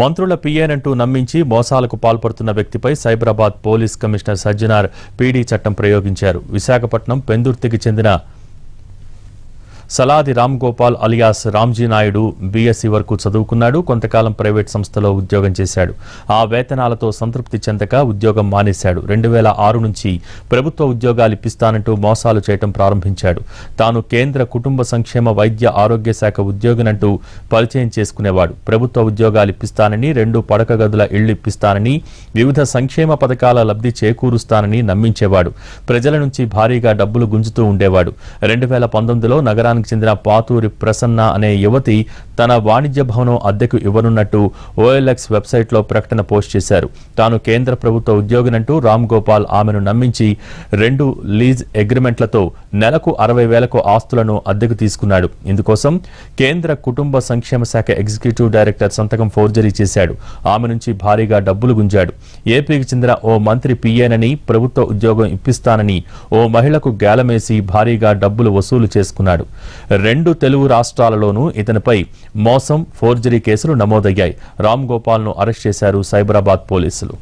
మంత్రుల పీఏనంటూ నమ్మించి మోసాలకు పాల్పడుతున్న వ్యక్తిపై Cyberabad police commissioner Sajjanar PD చట్టం ప్రయోగించారు విశాఖపట్నం పెందుర్తికి చెందిన సలాది రామ్ గోపాల్ అలియాస్ రామ్జీ నాయుడు బీఎస్సీ వరకు చదువుకున్నాడు కొంతకాలం ప్రైవేట్ సంస్థలో ఉద్యోగం చేశాడు ఆ వేతనాలతో సంతృప్తి చెందక ఉద్యోగం మానేశాడు రెండు వేల ఆరు నుంచి ప్రభుత్వ ఉద్యోగాలు ఇప్పిస్తానంటూ మోసాలు చేయడం ప్రారంభించాడు తాను కేంద్ర కుటుంబ సంక్షేమ వైద్య ఆరోగ్య శాఖ ఉద్యోగినంటూ పరిచయం చేసుకునేవాడు ప్రభుత్వ ఉద్యోగాలు ఇప్పిస్తానని రెండు పడక గదుల ఇళ్లు ఇప్పిస్తానని వివిధ సంక్షేమ పథకాల లబ్ధి చేకూరుస్తానని నమ్మించేవాడు ప్రజల నుంచి భారీగా డబ్బులు గుంజుతూ ఉండేవాడు రెండు వేల పంతొమ్మిదిలో నగరానికి రాజస్థాన్కి చెందిన పాతూరి ప్రసన్న అనే యువతి తన వాణిజ్య భవనం అద్దెకు ఇవ్వనున్నట్టు ఓఎల్ఎక్స్ వెబ్సైట్లో ప్రకటన పోస్ట్ చేశారు తాను కేంద్ర ప్రభుత్వ ఉద్యోగినంటూ రామ్ గోపాల్ ఆమెను నమ్మించి రెండు లీజ్ అగ్రిమెంట్లతో నెలకు అరవై వేలకు ఆస్తులను అద్దెకు తీసుకున్నాడు ఇందుకోసం కేంద్ర కుటుంబ సంక్షేమ శాఖ ఎగ్జిక్యూటివ్ డైరెక్టర్ సంతకం ఫోర్జరీ చేశాడు ఆమె నుంచి భారీగా డబ్బులు గుంజాడు ఏపీకి చెందిన ఓ మంత్రి పీఏనని ప్రభుత్వ ఉద్యోగం ఇప్పిస్తానని ఓ మహిళకు గాలమేసి భారీగా డబ్బులు వసూలు చేసుకున్నాడు రెండు తెలుగు రాష్ట్రాలలోనూ ఇతనిపై మోసం ఫోర్జరీ కేసులు నమోదయ్యాయి రామ్ ను అరెస్ట్ చేశారు సైబరాబాద్ పోలీసులు